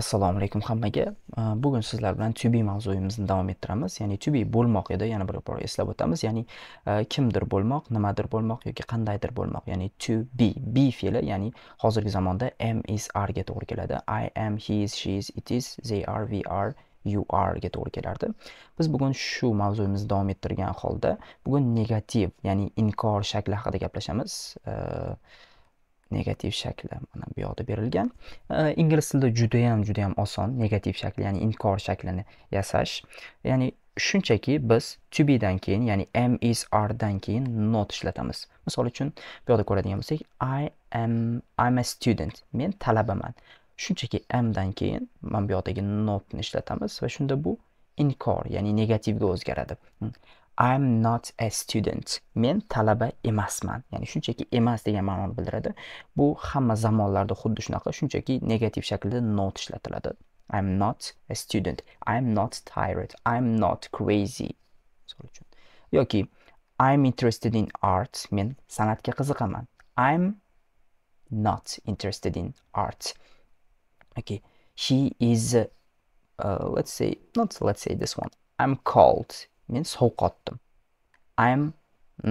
assalomu alaykum hammaga bugun sizlar bilan tubi mavzuyimizni davom ettiramiz ya'ni tubi bo'lmoq edi yana bir bor eslab o'tamiz ya'ni kimdir bo'lmoq nimadir bo'lmoq yoki qandaydir bo'lmoq ya'ni to be be fe'li ya'ni hozirgi zamonda m is r ga to'g'ri keladi i am he is she is it is they are we are you are ga to'g'ri kelardi biz bugun shu mavzuyimizni davom ettirgan holda bugun negativ ya'ni inkor shakli haqida gaplashamiz uh, negativ shakli mana bu yoqda berilgan ingliz tilida juda juda yam oson negativ shakli ya'ni inkor shaklini yasash ya'ni shunchaki biz to be dan keyin ya'ni am is dan keyin not ishlatamiz misol uchun bu yoqda ko'radigan bo'lsak i am i'm a student men talabaman shunchaki dan keyin mana bu yoqdagi notni ishlatamiz va shunda bu inkor ya'ni negativga o'zgaradi hmm. I'm not a student. Men talaba emasman. Ya'ni shunchaki emas degan ma'noni bildiradi. Bu hamma zamonlarda xuddi shunaqa, shunchaki negativ shaklda not ishlatiladi. I'm not a student. I'm not tired. I'm not crazy. Misol uchun. Yoki I'm interested in art. Men san'atga qiziqaman. I'm not interested in art. Okay. She is uh, let's say not let's say this one. I'm cold. men sovqotdim i'm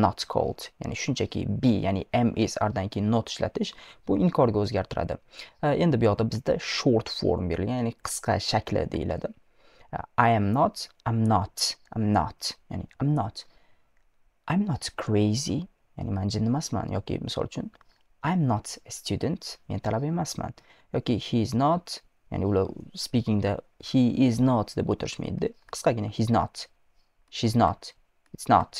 not cold ya'ni shunchaki be ya'ni am is ardan keyin not ishlatish bu inkorga o'zgartiradi endi bu yoqda bizda short form berilgan ya'ni qisqa shakli deyiladi i am not i'm not i'm not ya'ni i'm not i'm not crazy ya'ni man jin emasman yoki misol uchun i'm not a student men talaba emasman yoki he is not ya'ni ular speakingda he is not deb o'tirishmaydida qisqagina he is not she's not it's not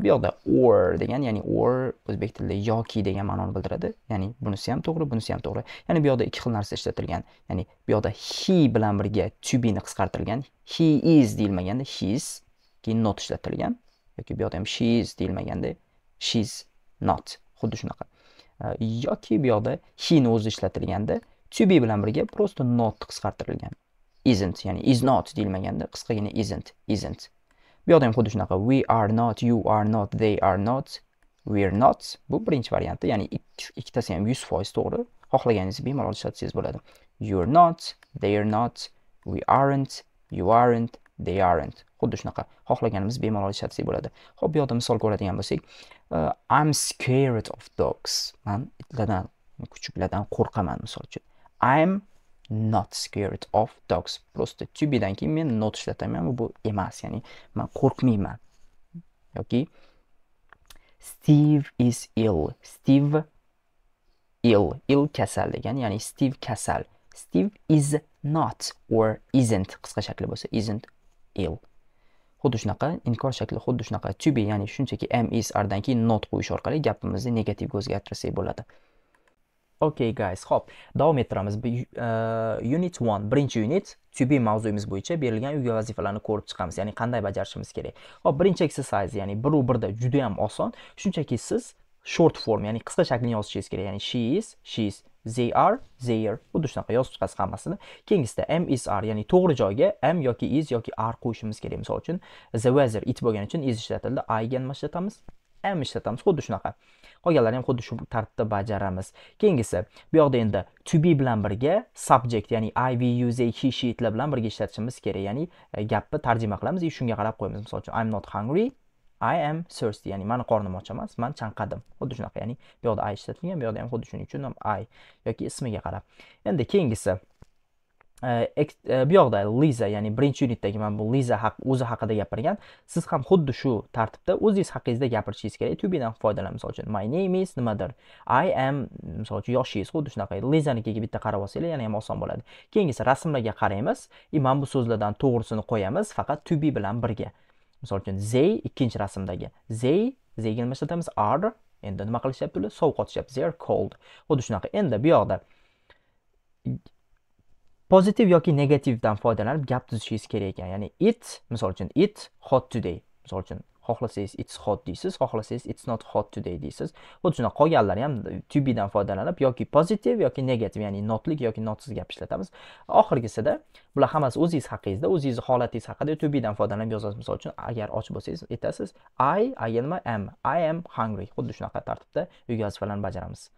bu yoqda or degan ya'ni or o'zbek tilida yoki degan ma'noni bildiradi ya'ni bunisi ham to'g'ri bunisi ham to'g'ri ya'ni bu yoqda ikki xil narsa ishlatilgan ya'ni bu yoqda he bilan birga to ni qisqartirilgan he is deyilmaganda his keyin not ishlatilgan yoki bu yoqda ham she is deyilmaganda she's not xuddi shunaqa yoki bu yoqda heni o'zi ishlatilganda to be bilan birga просто not qisqartirilgan isn't ya'ni is not deyilmaganda qisqagina isn't isn't bu yoqda ham xuddi shunaqa we are not you are not they are not we're not bu birinchi variantda ya'ni ikkitasi ham yuz foiz to'g'ri xohlaganingiz bemalol ishlatsangiz bo'ladi you're not they're not we aren't you aren't they aren't xuddi shunaqa xohlaganimiz bemalol ishlatsak bo'ladi ho'p bu yoqda misol ko'radigan bo'lsak uh, i'm scared of dogs man itlardan kuchuklardan qo'rqaman misol uchun i'm not scared of dogs просто to be bedan keyin men not ishlataman bu emas ya'ni men qo'rqmayman yoki steve is ill steve ill ill kasal degan ya'ni steve kasal steve is not or isn't qisqa shakli bo'lsa isn't ill xuddi shunaqa inkor shakli xuddi shunaqa to be ya'ni shunchaki am is ardan keyin not qo'yish orqali gapimizni negativga o'zgartirsak bo'ladi okay guys hop davom ettiramiz uh, unit 1 birinchi unit to be mavzuyimiz bo'yicha berilgan uyga vazifalarni ko'rib chiqamiz ya'ni qanday bajarishimiz kerak hop birinchi exercise ya'ni bir u birda juda ham oson shunchaki siz short form ya'ni qisqa shaklini yozishingiz kerak ya'ni she is she is they are they are Bu shunaqa yozib chiqasiz hammasini keyingisida m is are ya'ni to'g'ri joyga m yoki is yoki are qo'yishimiz kerak misol uchun the weather it bo'lgani uchun is ishlatildi i ga nima ishlatamiz ham ishlatamiz xuddi shunaqa qolganlarni ham xuddi shu tartibda bajaramiz keyingisi bu yoqda endi to be bilan birga subject ya'ni i we use he she bilan birga ishlatishimiz kerak ya'ni e, gapni tarjima qilamiz и shunga qarab qo'yamiz misol uchun i'm not hungry i am thirsty ya'ni mani qornim och emas man chanqadim xuddi shunaqa ya'ni bu yoqda i ishlatilgan bu yoqda ham xuddi shuning uchun ham i yoki ismiga qarab endi keyingisi bu yoqda liza ya'ni birinchi unitdagi mana bu liza haq o'zi haqida gapirgan siz ham xuddi shu tartibda o'zingiz haqingizda gapirishingiz kerak to bedan foydalan misol uchun my name is nimadir i am misol uchun yoshingiz xuddi shunaqa lizanikiga bitta qarab olsanglar yana ham oson bo'ladi keyingisi rasmlarga qaraymiz и mana bu so'zlardan to'g'risini qo'yamiz faqat to be bilan birga misol uchun they ikkinchi rasmdagi they zeyga nima ishlatamiz are endi nima qilishyapti ular sovqotishyapti they are cold xuddi shunaqa endi bu yoqda pozitiv yoki negativdan foydalanib gap tuzishingiz kerak ekan ya'ni it misol uchun it hot today misol uchun xohlasangiz it's hot deysiz xohlasangiz it's not hot today deysiz xuddi shunaqa qolganlari ham to bedan foydalanib yoki pozitiv yoki negativ ya'ni notlik yoki notsiz gap ishlatamiz oxirgisida bular hammasi o'zingiz haqingizda o'zingizni holatingiz haqida to bedan foydalanib yozasiz misol uchun agar och bo'lsangiz aytasiz i i am i am hungry xuddi shunaqa tartibda uy vazifalarni bajaramiz